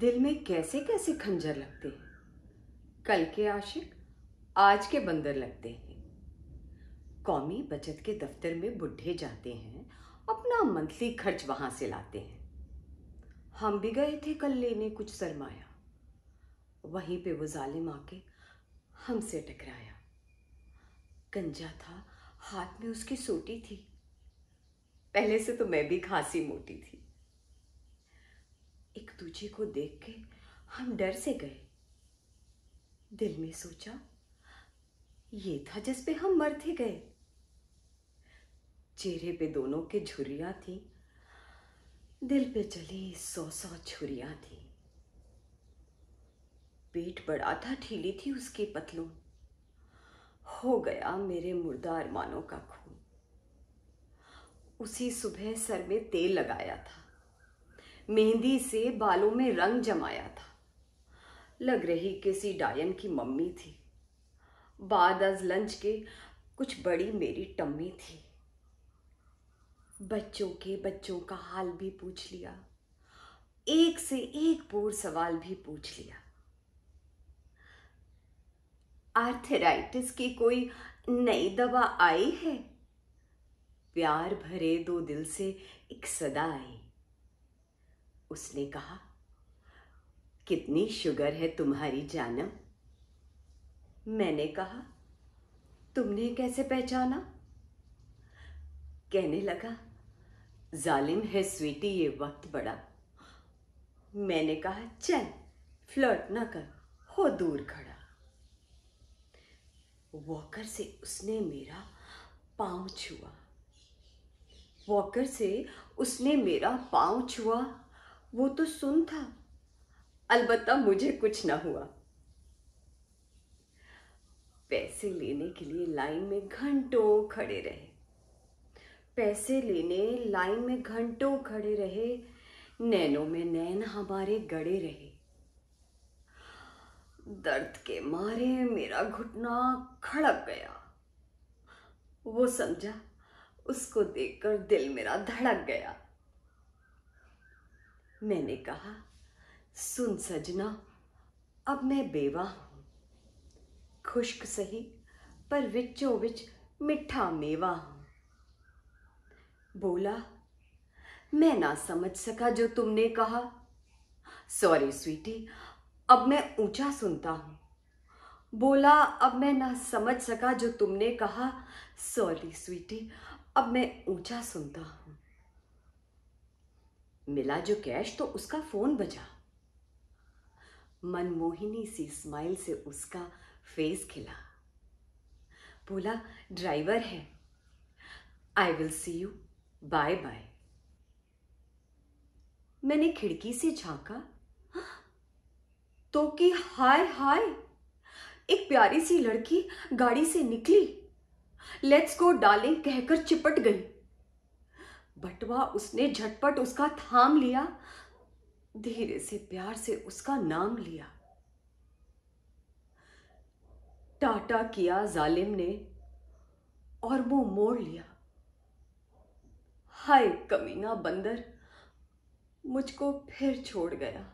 दिल में कैसे कैसे खंजर लगते हैं कल के आशिक आज के बंदर लगते हैं कौमी बचत के दफ्तर में बुढ़े जाते हैं अपना मंथली खर्च वहां से लाते हैं हम भी गए थे कल लेने कुछ सरमाया वहीं पे वो जालिम आके हमसे टकराया गंजा था हाथ में उसकी सोटी थी पहले से तो मैं भी खासी मोटी थी तुझे को देख के हम डर से गए दिल में सोचा ये था जिस पे हम मरते गए चेहरे पे दोनों के झुरियाँ थी दिल पे चली सौ सौ छुरियाँ थी पेट बड़ा था ठीली थी उसकी पतलू हो गया मेरे मुर्दा अरमानों का खून उसी सुबह सर में तेल लगाया था मेहंदी से बालों में रंग जमाया था लग रही किसी डायन की मम्मी थी बाद आज लंच के कुछ बड़ी मेरी टम्मी थी बच्चों के बच्चों का हाल भी पूछ लिया एक से एक बोर सवाल भी पूछ लिया आर्थराइटिस की कोई नई दवा आई है प्यार भरे दो दिल से एक सदा आई उसने कहा कितनी शुगर है तुम्हारी जानम मैंने कहा तुमने कैसे पहचाना कहने लगा जालिम है स्वीटी ये वक्त बड़ा मैंने कहा चल फ्लर्ट ना कर हो दूर खड़ा वॉकर से उसने मेरा पाँव छुआ वॉकर से उसने मेरा पाँव छुआ वो तो सुन था अलबत्ता मुझे कुछ ना हुआ पैसे लेने के लिए लाइन में घंटों खड़े रहे पैसे लेने लाइन में घंटों खड़े रहे नैनों में नैन हमारे गड़े रहे दर्द के मारे मेरा घुटना खड़क गया वो समझा उसको देखकर दिल मेरा धड़क गया मैंने कहा सुन सजना अब मैं बेवा हूँ खुश्क सही पर विचों विच मिठा मेवा हूँ बोला मैं ना समझ सका जो तुमने कहा सॉरी स्वीटी अब मैं ऊंचा सुनता हूँ बोला अब मैं ना समझ सका जो तुमने कहा सॉरी स्वीटी अब मैं ऊंचा सुनता हूँ मिला जो कैश तो उसका फोन बजा मनमोहिनी सी स्माइल से उसका फेस खिला बोला ड्राइवर है I will see you bye bye मैंने खिड़की से झांका तो कि हाय हाय एक प्यारी सी लड़की गाड़ी से निकली लेट्स गो डार्लिंग कहकर चिपट गई बटवा उसने झटपट उसका थाम लिया धीरे से प्यार से उसका नाम लिया टाटा किया जालिम ने और वो मोड़ लिया हाय कमीना बंदर मुझको फिर छोड़ गया